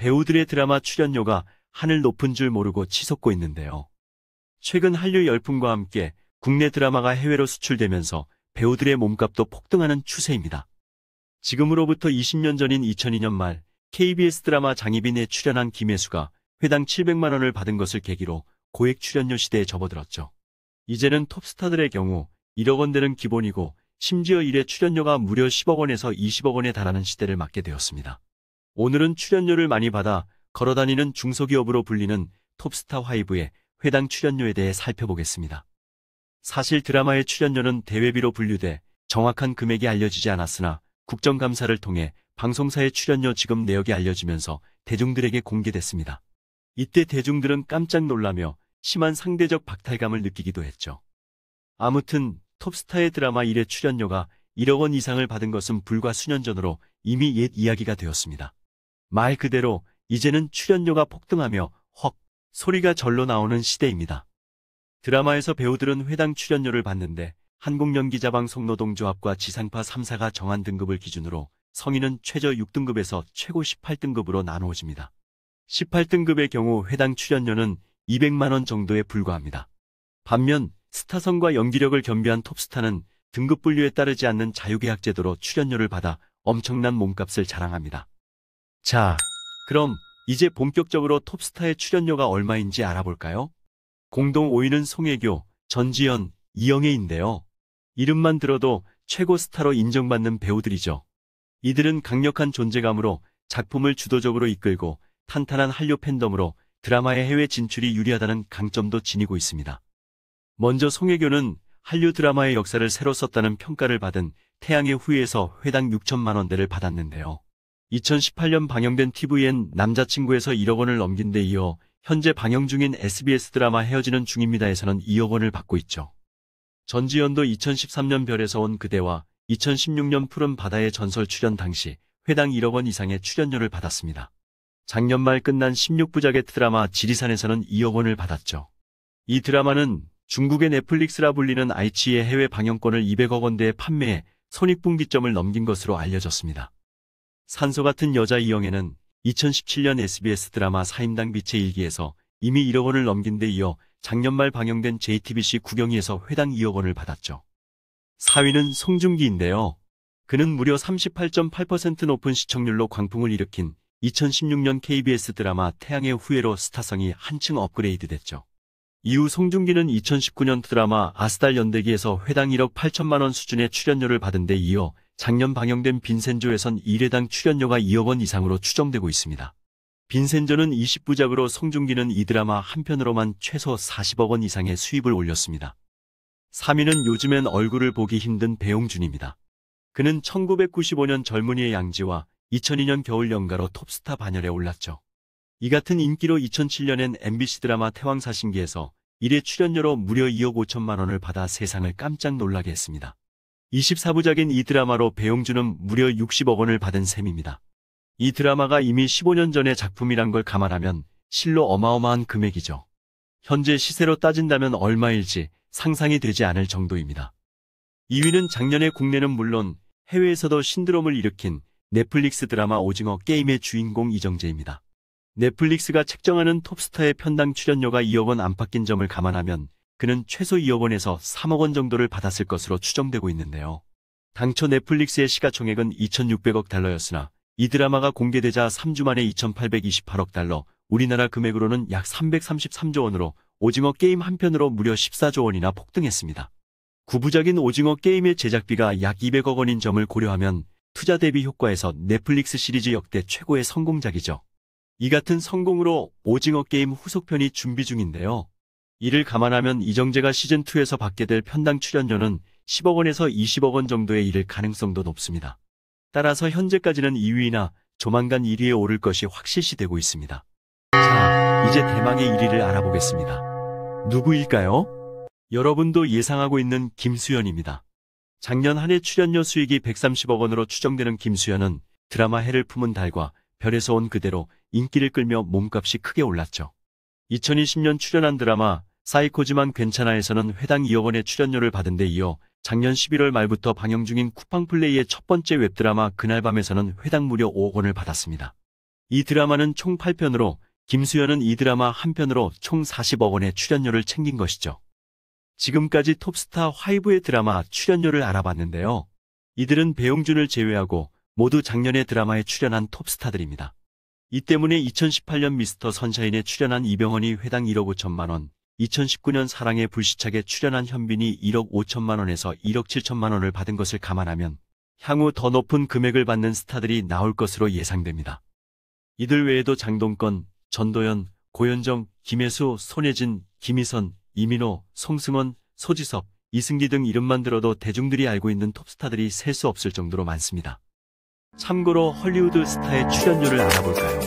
배우들의 드라마 출연료가 하늘 높은 줄 모르고 치솟고 있는데요. 최근 한류 열풍과 함께 국내 드라마가 해외로 수출되면서 배우들의 몸값도 폭등하는 추세입니다. 지금으로부터 20년 전인 2002년 말 KBS 드라마 장희빈에 출연한 김혜수가 회당 700만 원을 받은 것을 계기로 고액 출연료 시대에 접어들었죠. 이제는 톱스타들의 경우 1억 원대는 기본이고 심지어 일회 출연료가 무려 10억 원에서 20억 원에 달하는 시대를 맞게 되었습니다. 오늘은 출연료를 많이 받아 걸어다니는 중소기업으로 불리는 톱스타화이브의 회당 출연료에 대해 살펴보겠습니다. 사실 드라마의 출연료는 대회비로 분류돼 정확한 금액이 알려지지 않았으나 국정감사를 통해 방송사의 출연료 지급 내역이 알려지면서 대중들에게 공개됐습니다. 이때 대중들은 깜짝 놀라며 심한 상대적 박탈감을 느끼기도 했죠. 아무튼 톱스타의 드라마 1회 출연료가 1억 원 이상을 받은 것은 불과 수년 전으로 이미 옛 이야기가 되었습니다. 말 그대로 이제는 출연료가 폭등하며 헉 소리가 절로 나오는 시대입니다. 드라마에서 배우들은 회당 출연료를 받는데 한국연기자방송노동조합과 지상파 3사가 정한 등급을 기준으로 성인은 최저 6등급에서 최고 18등급으로 나누어집니다. 18등급의 경우 회당 출연료는 200만원 정도에 불과합니다. 반면 스타성과 연기력을 겸비한 톱스타는 등급 분류에 따르지 않는 자유계약제도로 출연료를 받아 엄청난 몸값을 자랑합니다. 자, 그럼 이제 본격적으로 톱스타의 출연료가 얼마인지 알아볼까요? 공동 5위는 송혜교, 전지현, 이영애인데요. 이름만 들어도 최고 스타로 인정받는 배우들이죠. 이들은 강력한 존재감으로 작품을 주도적으로 이끌고 탄탄한 한류 팬덤으로 드라마의 해외 진출이 유리하다는 강점도 지니고 있습니다. 먼저 송혜교는 한류 드라마의 역사를 새로 썼다는 평가를 받은 태양의 후예에서 회당 6천만 원대를 받았는데요. 2018년 방영된 TVN 남자친구에서 1억 원을 넘긴 데 이어 현재 방영 중인 SBS 드라마 헤어지는 중입니다에서는 2억 원을 받고 있죠. 전지현도 2013년 별에서 온 그대와 2016년 푸른 바다의 전설 출연 당시 회당 1억 원 이상의 출연료를 받았습니다. 작년 말 끝난 16부작의 드라마 지리산에서는 2억 원을 받았죠. 이 드라마는 중국의 넷플릭스라 불리는 아이치의 해외 방영권을 200억 원대에 판매해 손익분기점을 넘긴 것으로 알려졌습니다. 산소 같은 여자 이영애는 2017년 SBS 드라마 사임당 빛의 일기에서 이미 1억 원을 넘긴 데 이어 작년 말 방영된 JTBC 구경이에서 회당 2억 원을 받았죠. 4위는 송중기인데요. 그는 무려 38.8% 높은 시청률로 광풍을 일으킨 2016년 KBS 드라마 태양의 후예로 스타성이 한층 업그레이드 됐죠. 이후 송중기는 2019년 드라마 아스달 연대기에서 회당 1억 8천만원 수준의 출연료를 받은 데 이어 작년 방영된 빈센조에선 1회당 출연료가 2억 원 이상으로 추정되고 있습니다. 빈센조는 20부작으로 성중기는이 드라마 한 편으로만 최소 40억 원 이상의 수입을 올렸습니다. 3위는 요즘엔 얼굴을 보기 힘든 배용준입니다. 그는 1995년 젊은이의 양지와 2002년 겨울 연가로 톱스타 반열에 올랐죠. 이 같은 인기로 2007년엔 MBC 드라마 태왕사신기에서 1회 출연료로 무려 2억 5천만 원을 받아 세상을 깜짝 놀라게 했습니다. 24부작인 이 드라마로 배용준은 무려 60억 원을 받은 셈입니다. 이 드라마가 이미 15년 전의 작품이란 걸 감안하면 실로 어마어마한 금액이죠. 현재 시세로 따진다면 얼마일지 상상이 되지 않을 정도입니다. 2위는 작년에 국내는 물론 해외에서도 신드롬을 일으킨 넷플릭스 드라마 오징어 게임의 주인공 이정재입니다. 넷플릭스가 책정하는 톱스타의 편당 출연료가 2억 원 안팎인 점을 감안하면 그는 최소 2억 원에서 3억 원 정도를 받았을 것으로 추정되고 있는데요. 당초 넷플릭스의 시가총액은 2,600억 달러였으나 이 드라마가 공개되자 3주 만에 2,828억 달러, 우리나라 금액으로는 약 333조 원으로 오징어 게임 한 편으로 무려 14조 원이나 폭등했습니다. 구부작인 오징어 게임의 제작비가 약 200억 원인 점을 고려하면 투자 대비 효과에서 넷플릭스 시리즈 역대 최고의 성공작이죠. 이 같은 성공으로 오징어 게임 후속편이 준비 중인데요. 이를 감안하면 이정재가 시즌2에서 받게 될 편당 출연료는 10억 원에서 20억 원 정도에 이를 가능성도 높습니다. 따라서 현재까지는 2위나 조만간 1위에 오를 것이 확실시 되고 있습니다. 자, 이제 대망의 1위를 알아보겠습니다. 누구일까요? 여러분도 예상하고 있는 김수현입니다. 작년 한 해 출연료 수익이 130억 원으로 추정되는 김수현은 드라마 해를 품은 달과 별에서 온 그대로 인기를 끌며 몸값이 크게 올랐죠. 2020년 출연한 드라마 사이코지만 괜찮아에서는 회당 2억 원의 출연료를 받은 데 이어 작년 11월 말부터 방영 중인 쿠팡플레이의 첫 번째 웹드라마 그날 밤에서는 회당 무려 5억 원을 받았습니다. 이 드라마는 총 8편으로 김수현은 이 드라마 한 편으로 총 40억 원의 출연료를 챙긴 것이죠. 지금까지 톱스타 화이브의 드라마 출연료를 알아봤는데요. 이들은 배용준을 제외하고 모두 작년에 드라마에 출연한 톱스타들입니다. 이 때문에 2018년 미스터 선샤인에 출연한 이병헌이 회당 1억 5천만 원, 2019년 사랑의 불시착에 출연한 현빈이 1억 5천만 원에서 1억 7천만 원을 받은 것을 감안하면 향후 더 높은 금액을 받는 스타들이 나올 것으로 예상됩니다. 이들 외에도 장동건, 전도연, 고현정, 김혜수, 손혜진 김희선, 이민호, 송승원 소지섭, 이승기 등 이름만 들어도 대중들이 알고 있는 톱스타들이 셀 수 없을 정도로 많습니다. 참고로 헐리우드 스타의 출연료를 알아볼까요?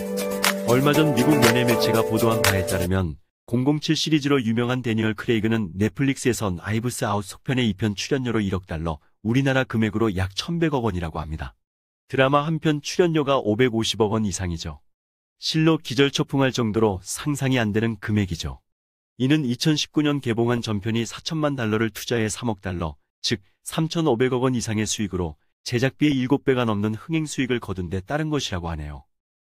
얼마 전 미국 연예 매체가 보도한 바에 따르면 007 시리즈로 유명한 데니얼 크레이그는 넷플릭스에선 아이브스 아웃 속편의 2편 출연료로 1억 달러, 우리나라 금액으로 약 1,100억 원이라고 합니다. 드라마 한 편 출연료가 550억 원 이상이죠. 실로 기절초풍할 정도로 상상이 안 되는 금액이죠. 이는 2019년 개봉한 전편이 4천만 달러를 투자해 3억 달러, 즉 3,500억 원 이상의 수익으로 제작비의 7배가 넘는 흥행 수익을 거둔 데 따른 것이라고 하네요.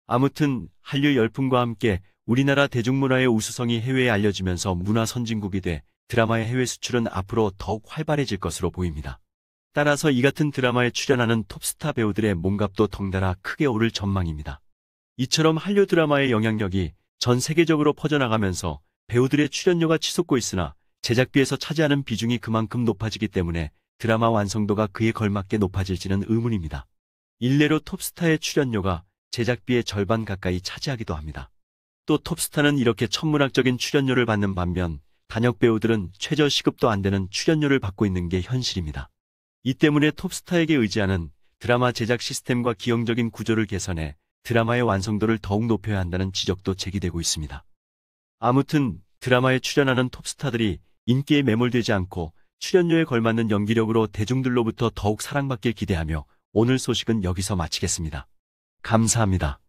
아무튼 한류 열풍과 함께 우리나라 대중문화의 우수성이 해외에 알려지면서 문화 선진국이 돼 드라마의 해외 수출은 앞으로 더욱 활발해질 것으로 보입니다. 따라서 이 같은 드라마에 출연하는 톱스타 배우들의 몸값도 덩달아 크게 오를 전망입니다. 이처럼 한류 드라마의 영향력이 전 세계적으로 퍼져나가면서 배우들의 출연료가 치솟고 있으나 제작비에서 차지하는 비중이 그만큼 높아지기 때문에 드라마 완성도가 그에 걸맞게 높아질지는 의문입니다. 일례로 톱스타의 출연료가 제작비의 절반 가까이 차지하기도 합니다. 또 톱스타는 이렇게 천문학적인 출연료를 받는 반면 단역 배우들은 최저 시급도 안 되는 출연료를 받고 있는 게 현실입니다. 이 때문에 톱스타에게 의지하는 드라마 제작 시스템과 기형적인 구조를 개선해 드라마의 완성도를 더욱 높여야 한다는 지적도 제기되고 있습니다. 아무튼 드라마에 출연하는 톱스타들이 인기에 매몰되지 않고 출연료에 걸맞는 연기력으로 대중들로부터 더욱 사랑받길 기대하며 오늘 소식은 여기서 마치겠습니다. 감사합니다.